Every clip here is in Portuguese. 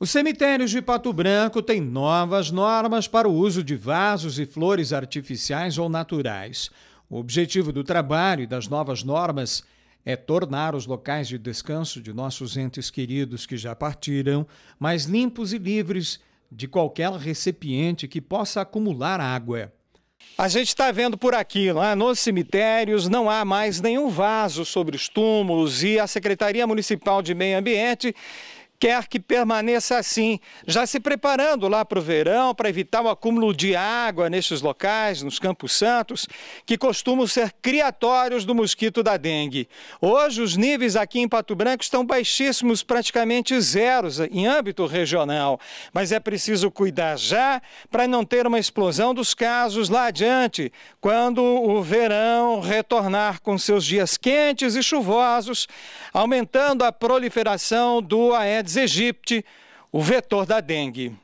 Os cemitérios de Pato Branco têm novas normas para o uso de vasos e flores artificiais ou naturais. O objetivo do trabalho e das novas normas é tornar os locais de descanso de nossos entes queridos que já partiram mais limpos e livres de qualquer recipiente que possa acumular água. A gente está vendo por aqui, lá nos cemitérios, não há mais nenhum vaso sobre os túmulos e a Secretaria Municipal de Meio Ambiente quer que permaneça assim, já se preparando lá para o verão, para evitar o acúmulo de água nesses locais, nos Campos Santos, que costumam ser criatórios do mosquito da dengue. Hoje, os níveis aqui em Pato Branco estão baixíssimos, praticamente zeros em âmbito regional, mas é preciso cuidar já para não ter uma explosão dos casos lá adiante, quando o verão retornar com seus dias quentes e chuvosos, aumentando a proliferação do Aedes Aedes aegypti, o vetor da dengue.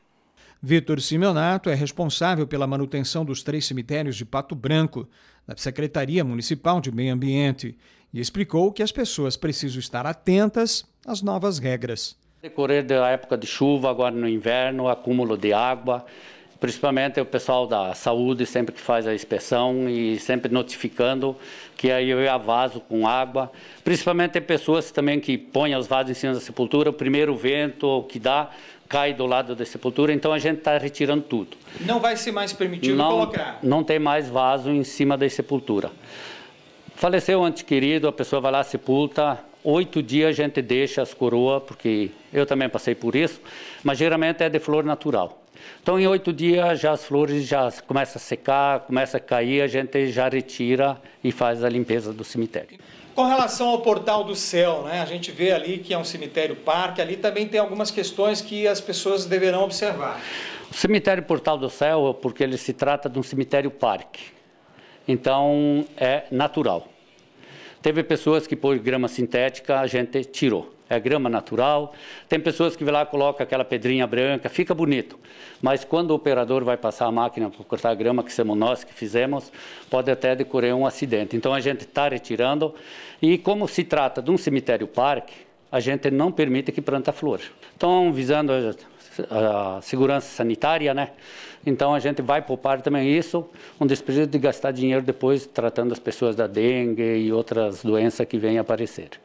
Vitor Simeonato é responsável pela manutenção dos três cemitérios de Pato Branco, da Secretaria Municipal de Meio Ambiente, e explicou que as pessoas precisam estar atentas às novas regras. Decorrer da época de chuva, agora no inverno, acúmulo de água, principalmente o pessoal da saúde sempre que faz a inspeção e sempre notificando que aí eu ia vaso com água. Principalmente tem pessoas também que põem os vasos em cima da sepultura, o primeiro vento que dá cai do lado da sepultura, então a gente está retirando tudo. Não vai ser mais permitido não, colocar? Não tem mais vaso em cima da sepultura. Faleceu o querido, a pessoa vai lá, sepulta, oito dias a gente deixa as coroas, porque eu também passei por isso, mas geralmente é de flor natural. Então, em oito dias, já as flores já começam a secar, começam a cair, a gente já retira e faz a limpeza do cemitério. Com relação ao Portal do Céu, né, a gente vê ali que é um cemitério parque, ali também tem algumas questões que as pessoas deverão observar. O cemitério Portal do Céu, porque ele se trata de um cemitério parque, então é natural. Teve pessoas que pôs grama sintética, a gente tirou é grama natural. Tem pessoas que vão lá coloca aquela pedrinha branca, fica bonito. Mas quando o operador vai passar a máquina para cortar a grama, que somos nós que fizemos, pode até decorrer um acidente. Então a gente está retirando. E como se trata de um cemitério parque, a gente não permite que planta flor. Então, visando a, a segurança sanitária, né? Então a gente vai poupar também isso, um desperdício de gastar dinheiro depois tratando as pessoas da dengue e outras doenças que vêm aparecer.